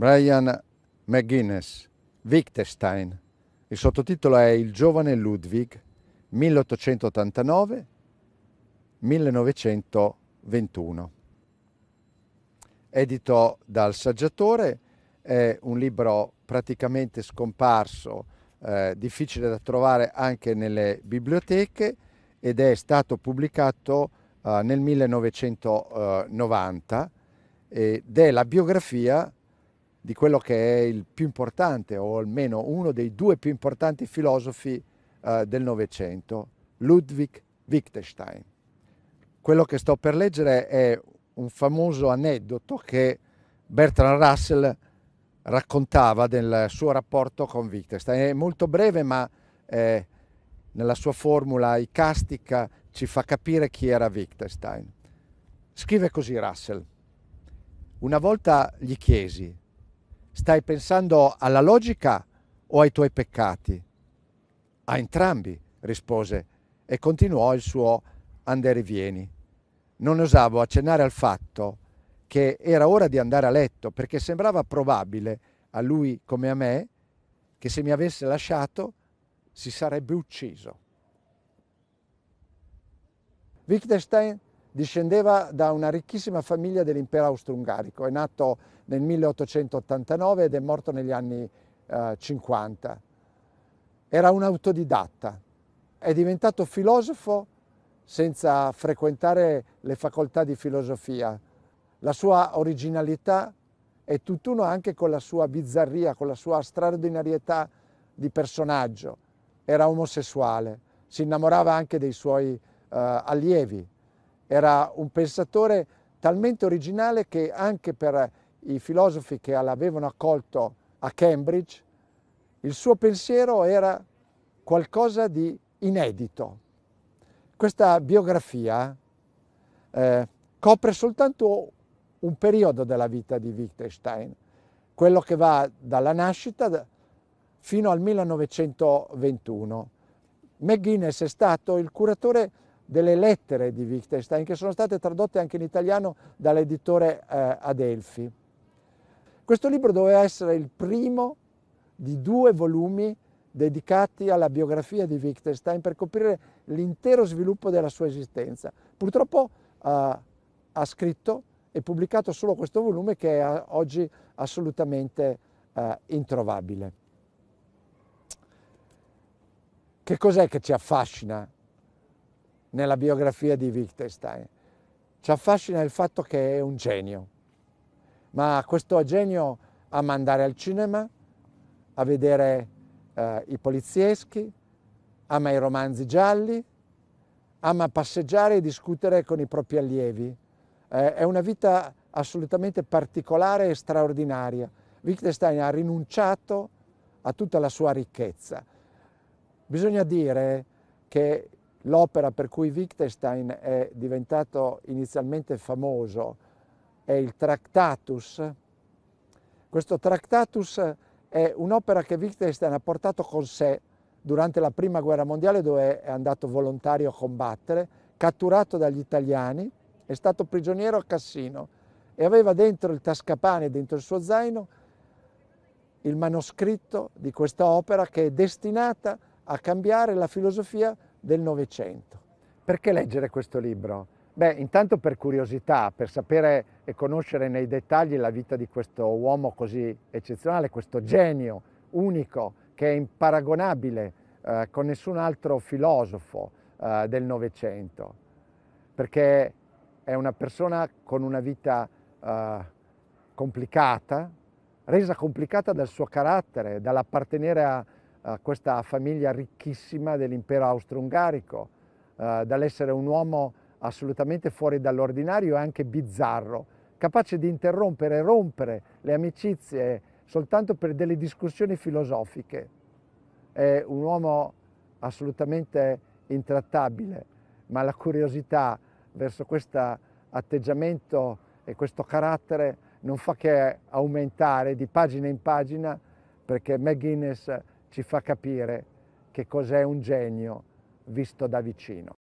Brian McGuinness, Wittgenstein. Il sottotitolo è Il giovane Ludwig 1889-1921. Edito dal saggiatore, è un libro praticamente scomparso, eh, difficile da trovare anche nelle biblioteche ed è stato pubblicato eh, nel 1990 ed è la biografia di quello che è il più importante, o almeno uno dei due più importanti filosofi eh, del Novecento, Ludwig Wittgenstein. Quello che sto per leggere è un famoso aneddoto che Bertrand Russell raccontava del suo rapporto con Wittgenstein. È molto breve, ma eh, nella sua formula icastica ci fa capire chi era Wittgenstein. Scrive così Russell. Una volta gli chiesi, Stai pensando alla logica o ai tuoi peccati? A entrambi, rispose e continuò il suo andare e vieni. Non osavo accennare al fatto che era ora di andare a letto perché sembrava probabile a lui come a me che se mi avesse lasciato si sarebbe ucciso. Wittgenstein Discendeva da una ricchissima famiglia dell'impero austro-ungarico, è nato nel 1889 ed è morto negli anni eh, 50. Era un autodidatta, è diventato filosofo senza frequentare le facoltà di filosofia. La sua originalità è tutt'uno anche con la sua bizzarria, con la sua straordinarietà di personaggio. Era omosessuale, si innamorava anche dei suoi eh, allievi, era un pensatore talmente originale che anche per i filosofi che l'avevano accolto a Cambridge, il suo pensiero era qualcosa di inedito. Questa biografia eh, copre soltanto un periodo della vita di Wittgenstein, quello che va dalla nascita fino al 1921. McGuinness è stato il curatore delle lettere di Wittgenstein che sono state tradotte anche in italiano dall'editore eh, Adelphi. Questo libro doveva essere il primo di due volumi dedicati alla biografia di Wittgenstein per coprire l'intero sviluppo della sua esistenza. Purtroppo eh, ha scritto e pubblicato solo questo volume che è oggi assolutamente eh, introvabile. Che cos'è che ci affascina nella biografia di Wittgenstein. Ci affascina il fatto che è un genio, ma questo genio ama andare al cinema, a vedere eh, i polizieschi, ama i romanzi gialli, ama passeggiare e discutere con i propri allievi. Eh, è una vita assolutamente particolare e straordinaria. Wittgenstein ha rinunciato a tutta la sua ricchezza. Bisogna dire che L'opera per cui Wittgenstein è diventato inizialmente famoso è il Tractatus. Questo Tractatus è un'opera che Wittgenstein ha portato con sé durante la Prima Guerra Mondiale dove è andato volontario a combattere, catturato dagli italiani, è stato prigioniero a Cassino e aveva dentro il tascapane, dentro il suo zaino, il manoscritto di questa opera che è destinata a cambiare la filosofia del Novecento. Perché leggere questo libro? Beh, intanto per curiosità, per sapere e conoscere nei dettagli la vita di questo uomo così eccezionale, questo genio unico che è imparagonabile eh, con nessun altro filosofo eh, del Novecento, perché è una persona con una vita eh, complicata, resa complicata dal suo carattere, dall'appartenere a, eh, questa famiglia ricchissima dell'impero austro-ungarico, eh, dall'essere un uomo assolutamente fuori dall'ordinario e anche bizzarro, capace di interrompere e rompere le amicizie soltanto per delle discussioni filosofiche. È un uomo assolutamente intrattabile, ma la curiosità verso questo atteggiamento e questo carattere non fa che aumentare di pagina in pagina perché McGuinness ci fa capire che cos'è un genio visto da vicino.